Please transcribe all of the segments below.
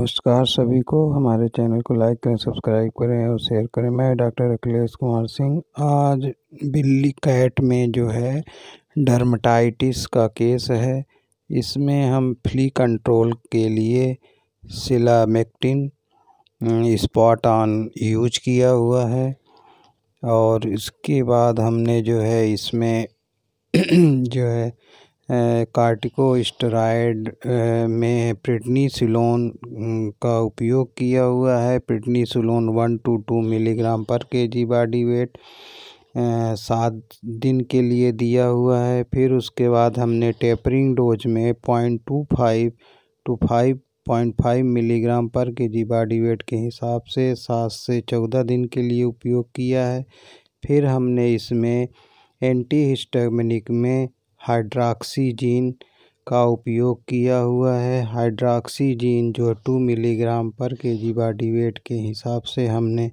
नमस्कार सभी को हमारे चैनल को लाइक करें सब्सक्राइब करें और शेयर करें मैं डॉक्टर अखिलेश कुमार सिंह आज बिल्ली कैट में जो है डर्माटाइटिस का केस है इसमें हम फ्ली कंट्रोल के लिए सिलामेक्टिन स्पॉट ऑन यूज किया हुआ है और इसके बाद हमने जो है इसमें जो है कार्टिकोस्टेरॉइड में प्रिडनिसोलोन का उपयोग किया हुआ है prednisolone one two two milligram per K जी बॉडी वेट सात दिन के लिए दिया हुआ है फिर उसके बाद हमने टेपरिंग डोज में point two five two five point five milligram per K जी बॉडी वेट के हिसाब से सात से चौदह दिन के लिए उपयोग किया है फिर हमने इसमें एंटी हिस्टामिनिक में हाइड्राक्सीजीन का उपयोग किया हुआ है हाइड्राक्सीजीन जो to milligram per K ji body weight के हिसाब से हमने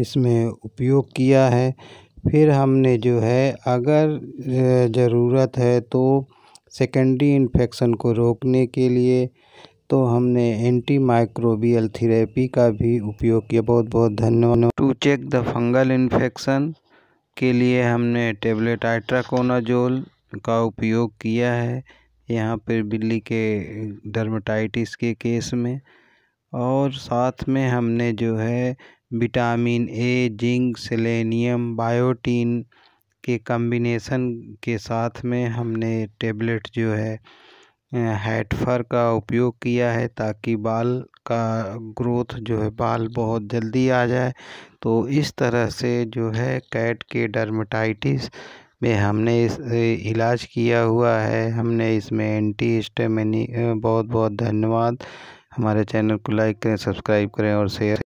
इसमें उपयोग किया है फिर हमने जो है अगर ज़रूरत है तो सेकेंडरी इन्फेक्शन को रोकने के लिए तो हमने एंटी माइक्रोबियल थेरेपी का भी उपयोग किया बहुत बहुत धन्यवाद to check the fungal infection के लिए हमने टेबलेट आइट्राकोनाजोल का उपयोग किया है यहाँ पर बिल्ली के डर्माटाइटिस के केस में और साथ में हमने जो है vitamin A zinc selenium biotin के कम्बिनेसन के साथ में हमने टेबलेट जो है हेटफर का उपयोग किया है ताकि बाल का ग्रोथ जो है बाल बहुत जल्दी आ जाए तो इस तरह से जो है कैट के डर्माटाइटिस में हमने इस इलाज किया हुआ है हमने इसमें एंटी हिस्टामिनी बहुत बहुत धन्यवाद हमारे चैनल को लाइक करें सब्सक्राइब करें और शेयर